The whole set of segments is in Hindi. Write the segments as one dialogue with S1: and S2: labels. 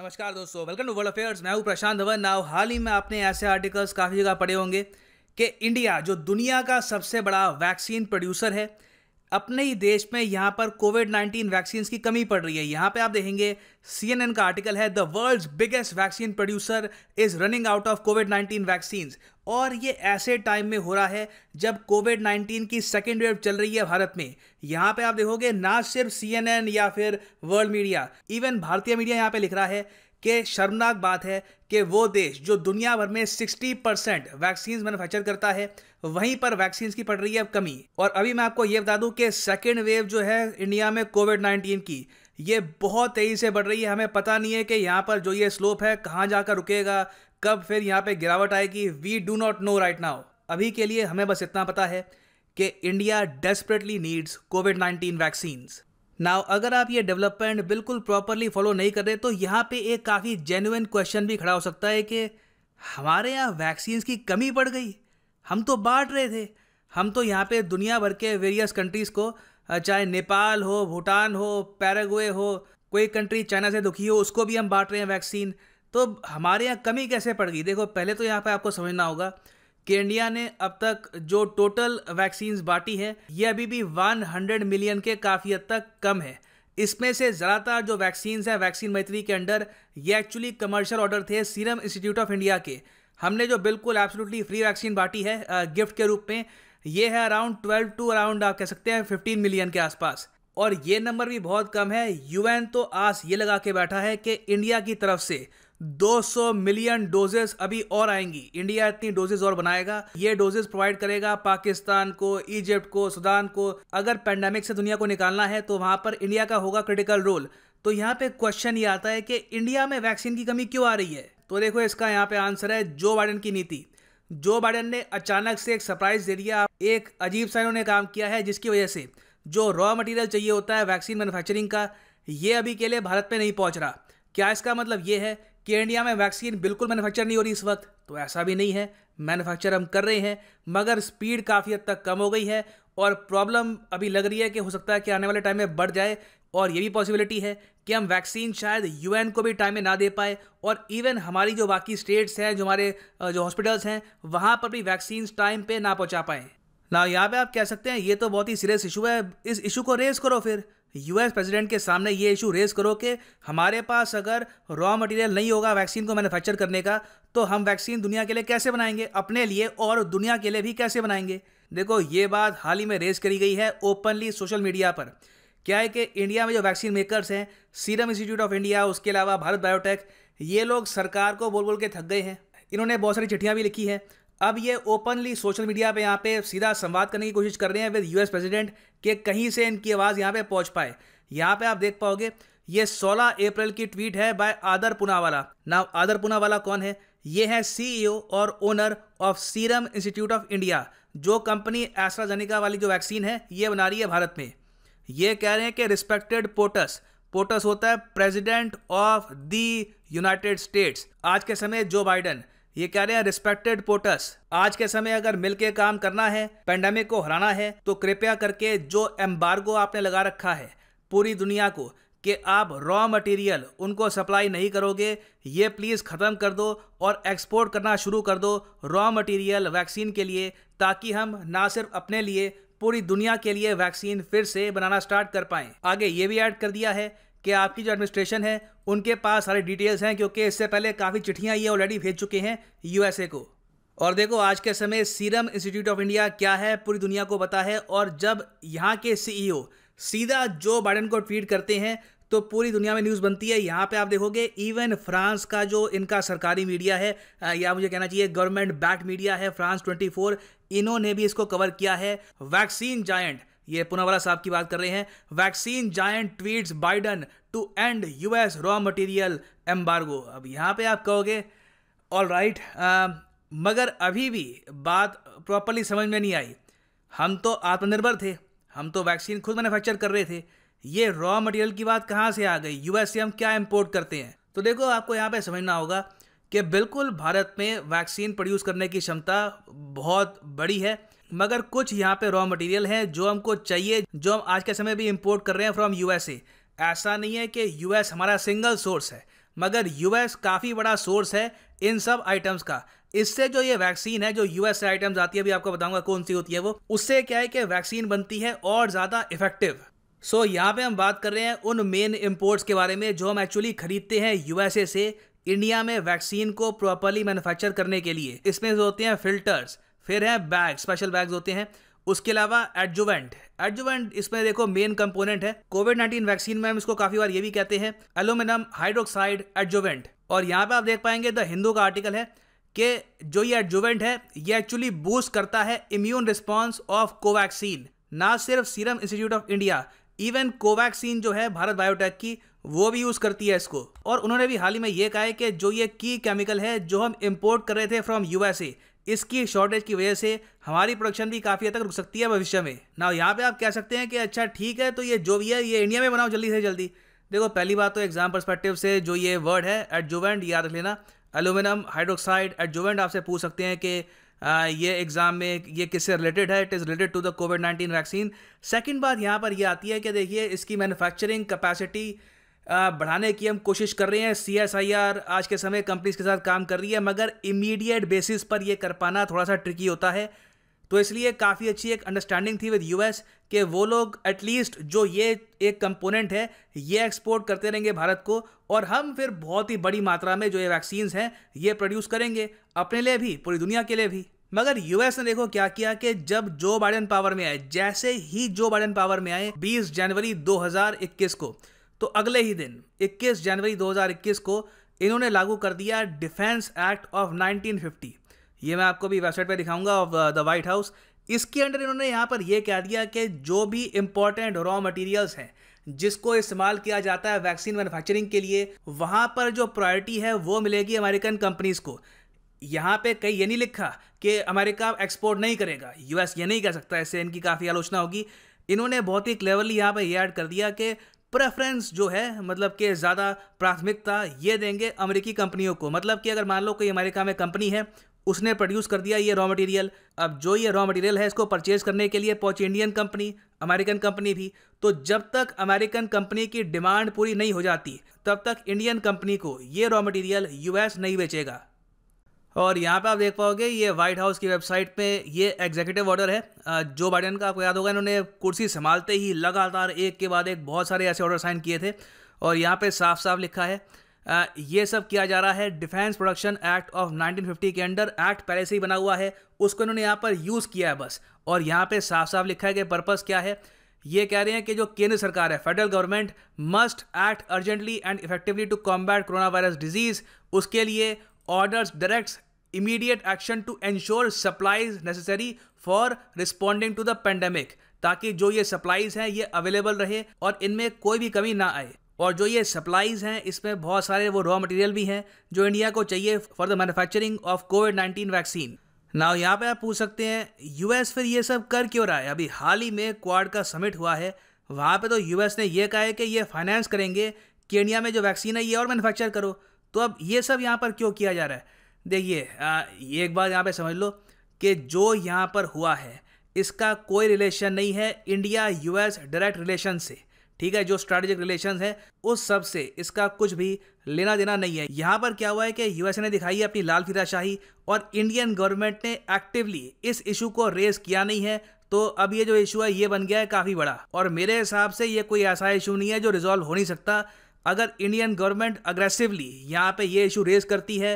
S1: नमस्कार दोस्तों वेलकम टू वर्ल्ड अफेयर्स मैं हूँ प्रशांत धवन नाव हाल ही में आपने ऐसे आर्टिकल्स काफ़ी जगह पढ़े होंगे कि इंडिया जो दुनिया का सबसे बड़ा वैक्सीन प्रोड्यूसर है अपने ही देश में यहाँ पर कोविड नाइन्टीन वैक्सीन की कमी पड़ रही है यहाँ पे आप देखेंगे सीएनएन का आर्टिकल है the world biggest vaccine producer is running out of Covid nineteen vaccine और ये ऐसे टाइम में हो रहा है जब कोविड 19 की सेकेंड वेव चल रही है भारत में यहाँ पे आप देखोगे ना सिर्फ सी या फिर वर्ल्ड मीडिया इवन भारतीय मीडिया यहाँ पे लिख रहा है कि शर्मनाक बात है कि वो देश जो दुनिया भर में 60 परसेंट वैक्सीन मैनुफैक्चर करता है वहीं पर वैक्सीन की पड़ रही है अब कमी और अभी मैं आपको ये बता दूं कि सेकेंड वेव जो है इंडिया में कोविड 19 की ये बहुत तेज़ी से बढ़ रही है हमें पता नहीं है कि यहाँ पर जो ये स्लोप है कहाँ जाकर रुकेगा कब फिर यहाँ पे गिरावट आएगी we do not know right now अभी के लिए हमें बस इतना पता है कि India desperately needs covid nineteen vaccines now अगर आप ये डेवलपमेंट बिल्कुल प्रॉपरली फॉलो नहीं कर रहे तो यहाँ पे एक काफ़ी जेन्युन क्वेश्चन भी खड़ा हो सकता है कि हमारे यहाँ वैक्सीन्स की कमी पड़ गई हम तो बांट रहे थे हम तो यहाँ पे दुनिया भर के वेरियस कंट्रीज़ को चाहे नेपाल हो भूटान हो पैरागुए हो कोई कंट्री चाइना से दुखी हो उसको भी हम बांट रहे हैं वैक्सीन तो हमारे यहाँ कमी कैसे पड़ गई देखो पहले तो यहाँ पर आपको समझना होगा कि इंडिया ने अब तक जो टोटल वैक्सीन बांटी है ये अभी भी 100 मिलियन के काफ़ी हद तक कम है इसमें से ज़्यादातर जो वैक्सीन हैं वैक्सीन मैत्री के अंडर ये एक्चुअली कमर्शियल ऑर्डर थे सीरम इंस्टीट्यूट ऑफ इंडिया के हमने जो बिल्कुल एब्सोल्युटली फ्री वैक्सीन बांटी है गिफ्ट के रूप में ये है अराउंड 12 टू अराउंड आप कह सकते हैं 15 मिलियन के आसपास और ये नंबर भी बहुत कम है यूएन तो आस ये लगा के बैठा है कि इंडिया की तरफ से 200 मिलियन डोजेस अभी और आएंगी इंडिया इतनी डोजेस और बनाएगा ये डोजेस प्रोवाइड करेगा पाकिस्तान को इजिप्ट को सुदान को अगर पेंडेमिक से दुनिया को निकालना है तो वहां पर इंडिया का होगा क्रिटिकल रोल तो यहाँ पे क्वेश्चन ये आता है कि इंडिया में वैक्सीन की कमी क्यों आ रही है तो देखो इसका यहाँ पे आंसर है जो बाइडन की नीति जो बाइडन ने अचानक से एक सरप्राइज दे दिया एक अजीब सा इन्होंने काम किया है जिसकी वजह से जो रॉ मटेरियल चाहिए होता है वैक्सीन मैन्युफैक्चरिंग का ये अभी के लिए भारत में नहीं पहुंच रहा क्या इसका मतलब ये है कि इंडिया में वैक्सीन बिल्कुल मैन्युफैक्चर नहीं हो रही इस वक्त तो ऐसा भी नहीं है मैन्युफैक्चर हम कर रहे हैं मगर स्पीड काफ़ी हद तक कम हो गई है और प्रॉब्लम अभी लग रही है कि हो सकता है कि आने वाले टाइम में बढ़ जाए और ये भी पॉसिबिलिटी है कि हम वैक्सीन शायद यूएन को भी टाइम में ना दे पाए और इवन हमारी जो बाकी स्टेट्स हैं जो हमारे जो हॉस्पिटल्स हैं वहाँ पर भी वैक्सीन टाइम पे ना पहुँचा पाएँ ना यहाँ पे आप कह सकते हैं ये तो बहुत ही सीरियस इशू है इस इशू को रेज करो फिर यूएस प्रेसिडेंट के सामने ये इशू रेज करो कि हमारे पास अगर रॉ मटेरियल नहीं होगा वैक्सीन को मैन्युफैक्चर करने का तो हम वैक्सीन दुनिया के लिए कैसे बनाएंगे अपने लिए और दुनिया के लिए भी कैसे बनाएंगे देखो ये बात हाल ही में रेज करी गई है ओपनली सोशल मीडिया पर क्या है कि इंडिया में जो वैक्सीन मेकर्स हैं सीरम इंस्टीट्यूट ऑफ इंडिया उसके अलावा भारत बायोटेक ये लोग सरकार को बोल बोल के थक गए हैं इन्होंने बहुत सारी चिट्ठियाँ भी लिखी हैं अब ये ओपनली सोशल मीडिया पे यहाँ पे सीधा संवाद करने की कोशिश कर रहे हैं विद यूएस प्रेसिडेंट के कहीं से इनकी आवाज़ यहाँ पे पहुँच पाए यहाँ पे आप देख पाओगे ये 16 अप्रैल की ट्वीट है बाय आदर पुनावाला नाउ आदर पुनावाला कौन है ये है सीईओ e और owner of serum institute of India जो कंपनी एस्ट्राजेनिका वाली जो वैक्सीन है ये बना रही है भारत में ये कह रहे हैं कि रिस्पेक्टेड पोटस पोटस होता है president of the United States आज के समय जो बाइडन ये कह रहे हैं रिस्पेक्टेड पोटस आज के समय अगर मिलके काम करना है पेंडेमिक को हराना है तो कृपया करके जो एम्बार्गो आपने लगा रखा है पूरी दुनिया को कि आप रॉ मटेरियल उनको सप्लाई नहीं करोगे ये प्लीज़ ख़त्म कर दो और एक्सपोर्ट करना शुरू कर दो रॉ मटेरियल वैक्सीन के लिए ताकि हम ना सिर्फ अपने लिए पूरी दुनिया के लिए वैक्सीन फिर से बनाना स्टार्ट कर पाएँ आगे ये भी ऐड कर दिया है कि आपकी जो एडमिनिस्ट्रेशन है उनके पास सारे डिटेल्स हैं क्योंकि इससे पहले काफ़ी चिट्ठियाँ ये ऑलरेडी भेज चुके हैं यूएसए को और देखो आज के समय सीरम इंस्टीट्यूट ऑफ इंडिया क्या है पूरी दुनिया को पता है और जब यहाँ के सीईओ e सीधा जो बाइडन को ट्वीट करते हैं तो पूरी दुनिया में न्यूज़ बनती है यहाँ पे आप देखोगे इवन फ्रांस का जो इनका सरकारी मीडिया है या मुझे कहना चाहिए गवर्नमेंट बैक मीडिया है फ्रांस 24 इन्होंने भी इसको कवर किया है वैक्सीन जायंट ये पुनावाला साहब की बात कर रहे हैं vaccine giant tweets Biden to end US raw material embargo अब यहाँ पे आप कहोगे ऑल राइट right, um, मगर अभी भी बात प्रॉपरली समझ में नहीं आई हम तो आत्मनिर्भर थे हम तो वैक्सीन खुद मैन्युफैक्चर कर रहे थे ये रॉ मटेरियल की बात कहाँ से आ गई यूएस से हम क्या इम्पोर्ट करते हैं तो देखो आपको यहाँ पे समझना होगा कि बिल्कुल भारत में वैक्सीन प्रोड्यूस करने की क्षमता बहुत बड़ी है मगर कुछ यहाँ पे रॉ मटेरियल है जो हमको चाहिए जो हम आज के समय भी इम्पोर्ट कर रहे हैं फ्रॉम यूएसए ऐसा नहीं है कि यूएस हमारा सिंगल सोर्स है मगर यूएस काफ़ी बड़ा सोर्स है इन सब आइटम्स का इससे जो ये वैक्सीन है जो यूएस से आइटम्स आती है अभी आपको बताऊंगा कौन सी होती है वो उससे क्या है कि वैक्सीन बनती है और ज़्यादा इफेक्टिव सो so, यहाँ पे हम बात कर रहे हैं उन मेन इम्पोर्ट्स के बारे में जो हम एक्चुअली खरीदते हैं यूएसए से इंडिया में वैक्सीन को प्रॉपरली मैन्युफैक्चर करने के लिए इसमें जो होते हैं फिल्टर्स फिर है बैग स्पेशल बैग्स होते हैं उसके अलावा एडजुवेंट एडजुवेंट इसमें देखो मेन कंपोनेंट है कोविड नाइन्टीन वैक्सीन में हम इसको काफी बार ये भी कहते हैं एलोमिनम हाइड्रोक्साइड एडजुवेंट और यहाँ पे आप देख पाएंगे द हिंदू का आर्टिकल है कि जो ये एडजुवेंट है ये एक्चुअली बूस्ट करता है इम्यून रिस्पॉन्स ऑफ कोवैक्सीन ना सिर्फ serum institute of India even covaxin जो है भारत बायोटेक की वो भी यूज़ करती है इसको और उन्होंने भी हाल ही में ये कहा है कि जो ये की केमिकल है जो हम इम्पोर्ट कर रहे थे फ्रॉम यूएसए इसकी शॉर्टेज की वजह से हमारी प्रोडक्शन भी काफ़ी हद तक रुक सकती है भविष्य में ना यहाँ पे आप कह सकते हैं कि अच्छा ठीक है तो ये जो भी है ये इंडिया में बनाओ जल्दी से जल्दी देखो पहली बात तो एग्जाम परस्पेक्टिव से जो ये वर्ड है एडजुवेंट याद रख लेना एलुमिनियम हाइड्रोक्साइड एडजुवेंट आपसे पूछ सकते हैं कि आ, ये एग्ज़ाम में ये किससे रिलेटेड है it is related to the covid nineteen vaccine second बात यहाँ पर यह आती है कि देखिए इसकी मैन्युफैक्चरिंग कैपेसिटी बढ़ाने की हम कोशिश कर रहे हैं सी आज के समय कंपनीज के साथ काम कर रही है मगर इमीडिएट बेसिस पर यह कर पाना थोड़ा सा ट्रिकी होता है तो इसलिए काफ़ी अच्छी एक अंडरस्टैंडिंग थी विद यूएस कि वो लोग एटलीस्ट जो ये एक कंपोनेंट है ये एक्सपोर्ट करते रहेंगे भारत को और हम फिर बहुत ही बड़ी मात्रा में जो ये वैक्सीन्स हैं ये प्रोड्यूस करेंगे अपने लिए भी पूरी दुनिया के लिए भी मगर यूएस ने देखो क्या किया कि जब जो बाइडन पावर में आए जैसे ही जो बाइडन पावर में आए 20 जनवरी 2021 को तो अगले ही दिन 21 जनवरी 2021 को इन्होंने लागू कर दिया डिफेंस एक्ट ऑफ 1950 ये मैं आपको भी वेबसाइट पे दिखाऊंगा ऑफ द वाइट हाउस इसके अंडर इन्होंने यहाँ पर यह कह दिया कि जो भी इंपॉर्टेंट रॉ मटेरियल्स हैं जिसको इस्तेमाल किया जाता है वैक्सीन मैन्युफैक्चरिंग के लिए वहाँ पर जो प्रायोरिटी है वो मिलेगी अमेरिकन कंपनीज़ को यहाँ पे कहीं ये नहीं लिखा कि अमेरिका एक्सपोर्ट नहीं करेगा यूएस ये नहीं कर सकता इससे इनकी काफ़ी आलोचना होगी इन्होंने बहुत ही क्लेवरली यहाँ पर यह ऐड कर दिया कि प्रेफरेंस जो है मतलब कि ज़्यादा प्राथमिकता ये देंगे अमेरिकी कंपनियों को मतलब कि अगर मान लो कोई अमेरिका में कंपनी है उसने प्रोड्यूस कर दिया ये रॉ मटेरियल अब जो ये रॉ मटेरियल है इसको परचेज करने के लिए पहुँची इंडियन कंपनी अमेरिकन कंपनी भी तो जब तक अमेरिकन कंपनी की डिमांड पूरी नहीं हो जाती तब तक इंडियन कंपनी को ये रॉ मटेरियल यूएस नहीं बेचेगा और यहाँ पे आप देख पाओगे ये व्हाइट हाउस की वेबसाइट पे ये एग्जीक्यूटिव ऑर्डर है जो बाइडन का आपको याद होगा इन्होंने कुर्सी संभालते ही लगातार एक के बाद एक बहुत सारे ऐसे ऑर्डर साइन किए थे और यहाँ पे साफ साफ लिखा है ये सब किया जा रहा है डिफेंस प्रोडक्शन एक्ट ऑफ 1950 के अंडर एक्ट पहले से ही बना हुआ है उसको इन्होंने यहाँ पर यूज़ किया है बस और यहाँ पे साफ साफ लिखा है कि पर्पज़ क्या है ये कह रहे हैं कि जो केंद्र सरकार है federal government must act urgently and effectively to combat corona virus disease उसके लिए orders directs immediate action to ensure supplies necessary for responding to the pandemic ताकि जो ये सप्लाईज हैं ये अवेलेबल रहे और इनमें कोई भी कमी ना आए और जो ये सप्लाईज हैं इसमें बहुत सारे वो रॉ मटेरियल भी हैं जो इंडिया को चाहिए for the manufacturing of Covid nineteen vaccine now यहाँ पे आप पूछ सकते हैं यूएस फिर ये सब कर क्यों रहा है अभी हाल ही में क्वाड का समिट हुआ है वहाँ पे तो यूएस ने ये कहा है कि ये फाइनेंस करेंगे कि इंडिया में जो वैक्सीन है ये और मैन्युफैक्चर करो तो अब ये सब यहाँ पर क्यों किया जा रहा है देखिए एक बात यहाँ पे समझ लो कि जो यहाँ पर हुआ है इसका कोई रिलेशन नहीं है इंडिया यूएस डायरेक्ट रिलेशन से ठीक है जो स्ट्रेटेजिक रिलेशन है उस सब से इसका कुछ भी लेना देना नहीं है यहाँ पर क्या हुआ है कि यूएस ने दिखाई है अपनी लाल फिराशाही और इंडियन गवर्नमेंट ने एक्टिवली इस इशू को रेज किया नहीं है तो अब ये जो इशू है ये बन गया है काफ़ी बड़ा और मेरे हिसाब से ये कोई ऐसा इशू नहीं है जो रिजॉल्व हो नहीं सकता अगर इंडियन गवर्नमेंट अग्रेसिवली यहाँ पे ये इशू रेज करती है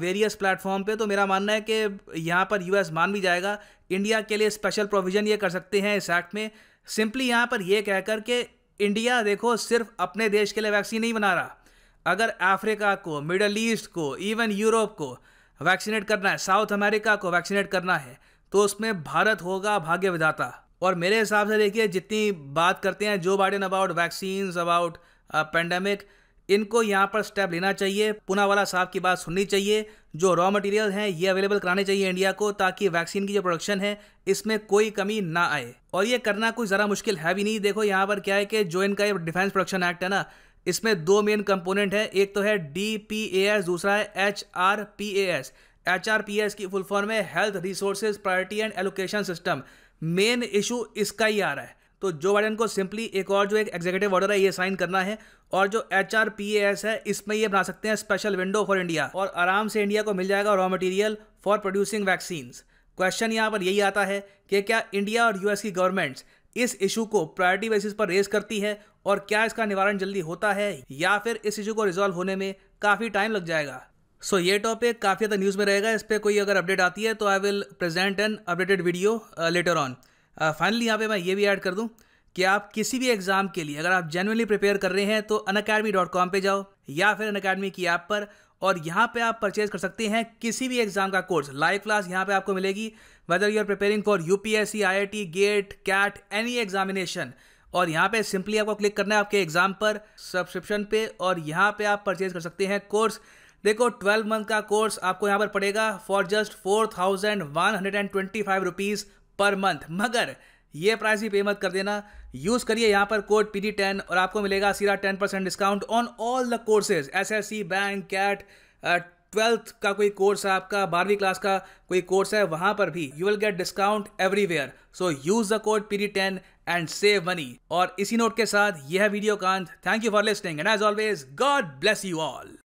S1: वेरियस प्लेटफॉर्म पे तो मेरा मानना है कि यहाँ पर यूएस मान भी जाएगा इंडिया के लिए स्पेशल प्रोविज़न ये कर सकते हैं इस एक्ट में सिंपली यहाँ पर यह कहकर के इंडिया देखो सिर्फ अपने देश के लिए वैक्सीन नहीं बना रहा अगर अफ्रीका को मिडल ईस्ट को इवन यूरोप को वैक्सीनेट करना है साउथ अमेरिका को वैक्सीनेट करना है तो उसमें भारत होगा भाग्य विधाता और मेरे हिसाब से देखिए जितनी बात करते हैं जो Biden about vaccines about pandemic इनको यहाँ पर स्टेप लेना चाहिए पुनावाला साहब की बात सुननी चाहिए जो रॉ मटेरियल हैं ये अवेलेबल कराने चाहिए इंडिया को ताकि वैक्सीन की जो प्रोडक्शन है इसमें कोई कमी ना आए और ये करना कोई ज़रा मुश्किल है भी नहीं देखो यहाँ पर क्या है कि जो इनका ये डिफेंस प्रोडक्शन एक्ट है ना इसमें दो मेन कंपोनेंट है एक तो है डी पी ए एस दूसरा है H R P A S H R P S की फुल फॉर्म है health resources priority and allocation system main issue इसका ही आ रहा है तो जो बाइडन को सिंपली एक और जो एक एग्जीक्यूटिव ऑर्डर है ये साइन करना है और जो एच आर पी एस है इसमें ये बना सकते हैं स्पेशल विंडो फॉर इंडिया और आराम से इंडिया को मिल जाएगा raw material for producing vaccines question यहाँ पर यही आता है कि क्या इंडिया और यूएस की गवर्नमेंट्स इस इशू को प्रायोरिटी बेसिस पर रेज करती है और क्या इसका निवारण जल्दी होता है या फिर इस इशू को रिजॉल्व होने में काफ़ी टाइम लग जाएगा सो so, ये टॉपिक काफ़ी ज़्यादा न्यूज़ में रहेगा इस पर कोई अगर अपडेट आती है तो I will present an updated video later on finally यहाँ पे मैं ये भी ऐड कर दूँ कि आप किसी भी एग्ज़ाम के लिए अगर आप जेनुअनली प्रिपेयर कर रहे हैं तो अन अकेडमी डॉट कॉम पर जाओ या फिर अन अकेडमी की ऐप पर और यहाँ पे आप परचेज कर सकते हैं किसी भी एग्ज़ाम का कोर्स लाइव क्लास यहाँ पे आपको मिलेगी whether you are preparing for U P S C I I T GATE CAT any examination और यहाँ पे सिंपली आपको क्लिक करना है आपके एग्ज़ाम पर सब्सक्रिप्शन पे और यहाँ पे आप परचेज कर सकते हैं कोर्स देखो ट्वेल्व मंथ का कोर्स आपको यहाँ पर पड़ेगा for just four thousand one hundred and twenty five rupees per month मगर ये प्राइस भी पे मत कर देना यूज़ करिए यहां पर कोड पी टेन और आपको मिलेगा सीधा ten percent discount on all the courses S S C bank CAT twelfth का कोई कोर्स है आपका बारहवीं क्लास का कोई कोर्स है वहां पर भी you will get discount everywhere so use the code P ten and save money और इसी नोट के साथ यह वीडियो कांत thank you for listening and as always God bless you all